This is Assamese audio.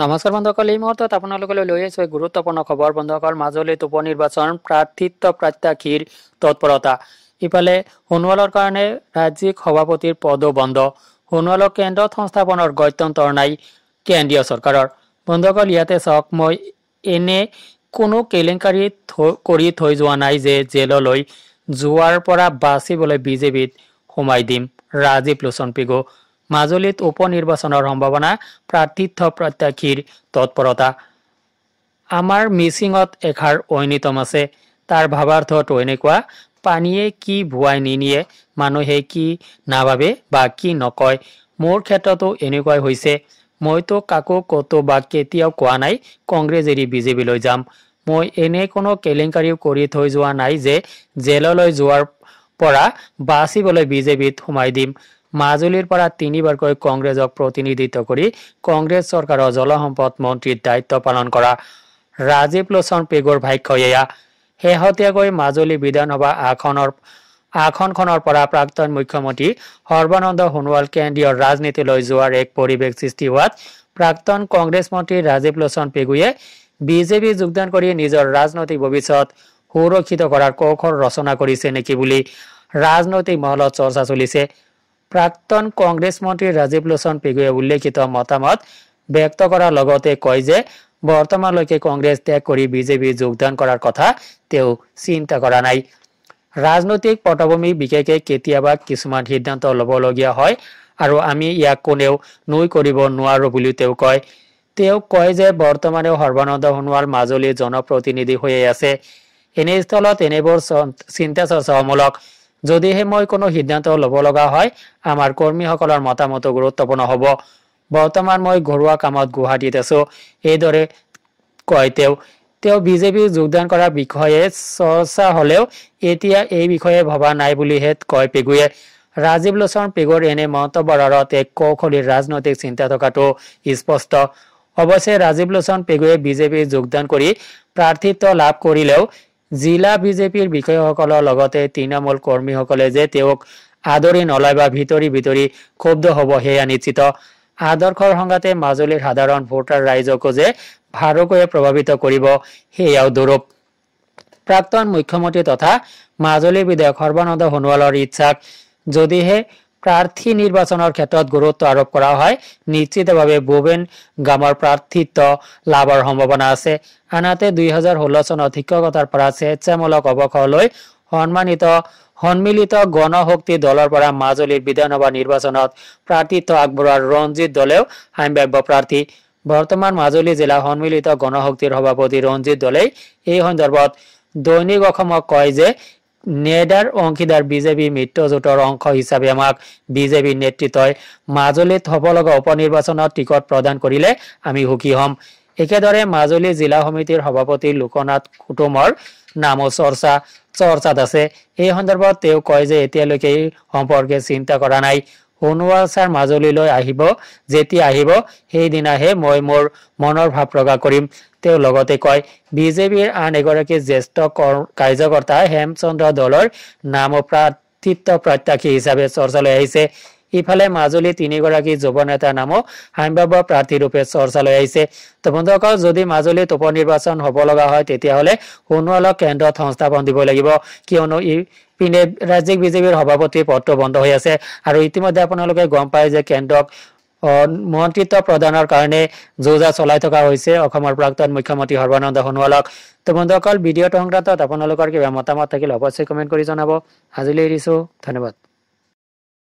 নমস্কাৰ বন্ধুসকল এই মুহূৰ্তত আপোনালোকলৈ লৈ আহিছো গুৰুত্বপূৰ্ণ খবৰ বন্ধুসকল মাজুলীত উপ নিৰ্বাচন প্ৰাৰ্থিত্ব প্ৰত্যাশীৰ তৎপৰতা ইফালে সোণোৱালৰ কাৰণে ৰাজ্যিক সভাপতিৰ পদো বন্ধ সোণোৱালক কেন্দ্ৰত সংস্থাপনৰ গত্যন্তৰ নাই কেন্দ্ৰীয় চৰকাৰৰ বন্ধুসকল ইয়াতে চাওক মই এনে কোনো কেলেংকাৰী কৰি থৈ যোৱা নাই যে জেললৈ যোৱাৰ পৰা বাচিবলৈ বিজেপিত সোমাই দিম ৰাজীৱ লোচন পিগু মাজুলীত উপ নিৰ্বাচনৰ সম্ভাৱনা প্ৰাৰ্থিত্ব প্ৰত্যাশীৰ তৎপৰতা আমাৰ মিচিঙত এষাৰ ঐনিতম আছে তাৰ ভাৱাৰ্থটো এনেকুৱা পানীয়ে কি ভুৱাই নিনিয়ে মানুহে কি নাভাবে বা কি নকয় মোৰ ক্ষেত্ৰতো এনেকুৱাই হৈছে মইতো কাকো ক'তো বা কেতিয়াও কোৱা নাই কংগ্ৰেছ এৰি বিজেপিলৈ যাম মই এনে কোনো কেলেংকাৰী কৰি থৈ যোৱা নাই যে জেললৈ যোৱাৰ পৰা বাচিবলৈ বিজেপিত সোমাই দিম মাজুলীৰ পৰা তিনিবাৰকৈ কংগ্ৰেছক প্ৰতিনিধিত্ব কৰি কংগ্ৰেছ চৰকাৰৰ জলসম্পদ মন্ত্ৰীৰ দায়িত্ব পালন কৰা ৰাজীৱ লোচন পেগুৰ ভাষ্য এয়া শেহতীয়াকৈ মাজুলী বিধানসভা আসনৰ আসনখনৰ পৰা প্ৰাক্তন মুখ্যমন্ত্ৰী সৰ্বানন্দ সোণোৱাল কেন্দ্ৰীয় ৰাজনীতিলৈ যোৱাৰ এক পৰিৱেশ সৃষ্টি হোৱাত প্ৰাক্তন কংগ্ৰেছ মন্ত্ৰী ৰাজীৱ লোচন পেগুৱে বিজেপি যোগদান কৰি নিজৰ ৰাজনৈতিক ভৱিষ্যত সুৰক্ষিত কৰাৰ কৌশল ৰচনা কৰিছে নেকি বুলি ৰাজনৈতিক মহলত চৰ্চা চলিছে প্ৰাক্তন কংগ্ৰেছ মন্ত্ৰী ৰাজীৱ লোচন পেগুৱে উল্লেখিত মতামত ব্যক্ত কৰাৰ লগতে কয় যে বৰ্তমানলৈকে কংগ্ৰেছ ত্যাগ কৰি বিজেপি যোগদান কৰাৰ কথা তেওঁ চিন্তা কৰা নাই ৰাজনৈতিক পটভূমি বিশেষে কেতিয়াবা কিছুমান সিদ্ধান্ত ল'বলগীয়া হয় আৰু আমি ইয়াক কোনেও নুই কৰিব নোৱাৰোঁ বুলিও তেওঁ কয় তেওঁ কয় যে বৰ্তমানেও সৰ্বানন্দ সোণোৱাল মাজুলীৰ জনপ্ৰতিনিধি হৈয়ে আছে এনেস্থলত এনেবোৰ চিন্তা চৰ্চামূলক যদিহে মই কোনো সিদ্ধান্ত ল'ব লগা হয় আমাৰ কৰ্মীসকলৰ মতামতো গুৰুত্বপূৰ্ণ হ'ব বৰ্তমান মই ঘৰুৱা কামত গুৱাহাটীত আছো এইদৰে কয় তেওঁ তেওঁ বিজেপিক যোগদান কৰাৰ বিষয়ে চৰ্চা হ'লেও এতিয়া এই বিষয়ে ভবা নাই বুলিহে কয় পেগুৱে ৰাজীৱ লোচন পেগুৰ এনে মন্তব্যৰ আঁৰত এক কৌশলী ৰাজনৈতিক চিন্তা থকাটো স্পষ্ট অৱশ্যে ৰাজীৱ লোচন পেগুৱে বিজেপিত যোগদান কৰি প্ৰাৰ্থিত্ব লাভ কৰিলেও জিলা বিজেপিৰ বিষয়াসকলৰ লগতে তৃণমূল কৰ্মীসকলে যে তেওঁক আদৰি নলয় বা ভিতৰি ভিতৰি ক্ষুব্ধ হ'ব সেয়া নিশ্চিত আদৰ্শৰ সংঘাতে মাজুলীৰ সাধাৰণ ভোটাৰ ৰাইজকো যে ভাৰুকৈয়ে প্ৰভাৱিত কৰিব সেয়াও দুৰূপ প্ৰাক্তন মুখ্যমন্ত্ৰী তথা মাজুলী বিধায়ক সৰ্বানন্দ সোণোৱালৰ ইচ্ছাক যদিহে প্ৰাৰ্থী নিৰ্বাচনৰ ক্ষেত্ৰত গুৰুত্ব আৰোপ কৰা হয় নিশ্চিতভাৱে ভূবেন গামৰ প্ৰাৰ্থিত্ব লাভৰ সম্ভাৱনা আছে আনহাতে দুই হাজাৰ ষোল্ল চনত শিক্ষকতাৰ পৰা স্বেচ্ছামূলক অৱসৰলৈ সন্মানিত সন্মিলিত গণশক্তি দলৰ পৰা মাজুলীৰ বিধানসভা নিৰ্বাচনত প্ৰাৰ্থিত্ব আগবঢ়োৱাৰ ৰঞ্জিত দলেও সাম্ভাব্য প্ৰাৰ্থী বৰ্তমান মাজুলী জিলা সন্মিলিত গণশক্তিৰ সভাপতি ৰঞ্জিত দলেই এই সন্দৰ্ভত দৈনিক অসমক কয় যে নেডাৰ অংশীদাৰ বিজেপি মিত্ৰজোঁটৰ অংশ হিচাপে আমাক বিজেপি নেতৃত্বই মাজুলীত হ'ব লগা উপ নিৰ্বাচনত টিকট প্ৰদান কৰিলে আমি সুখী হ'ম একেদৰে মাজুলী জিলা সমিতিৰ সভাপতি লোকনাথ কুটুমৰ নামো চৰ্চা চৰ্চাত আছে এই সন্দৰ্ভত তেওঁ কয় যে এতিয়ালৈকে সম্পৰ্কে চিন্তা কৰা নাই সোণোৱালচাৰ মাজুলীলৈ আহিব যেতিয়া আহিব সেইদিনাহে মই মোৰ মনৰ ভাৱ প্ৰকাশ কৰিম তেওঁ লগতে কয় বিজেপিৰ আন এগৰাকী জ্যেষ্ঠ কাৰ্যকৰ্তা হেমচন্দ্ৰ দলৰ নাম প্ৰাৰ্থিত্ব প্ৰত্যাশী হিচাপে চৰ্চালৈ আহিছে ইফালে মাজুলী তিনিগৰাকী যুৱ নেতাৰ নামো সাম্ভাব্য প্ৰাৰ্থীৰূপে চৰ্চালৈ আহিছে তো বন্ধুসকল যদি মাজুলীত উপ নিৰ্বাচন হ'ব লগা হয় তেতিয়াহ'লে সোণোৱালক কেন্দ্ৰত সংস্থাপন দিব লাগিব কিয়নো ইপিনে ৰাজ্যিক বিজেপিৰ সভাপতি পদটো বন্ধ হৈ আছে আৰু ইতিমধ্যে আপোনালোকে গম পায় যে কেন্দ্ৰক মন্ত্ৰিত্ব প্ৰদানৰ কাৰণে যুঁজা চলাই থকা হৈছে অসমৰ প্ৰাক্তন মুখ্যমন্ত্ৰী সৰ্বানন্দ সোণোৱালক তো বন্ধুসকল ভিডিঅ'টো সংক্ৰান্তত আপোনালোকৰ কিবা মতামত থাকিলে অৱশ্যে কমেণ্ট কৰি জনাব আজিলৈ এৰিছোঁ ধন্যবাদ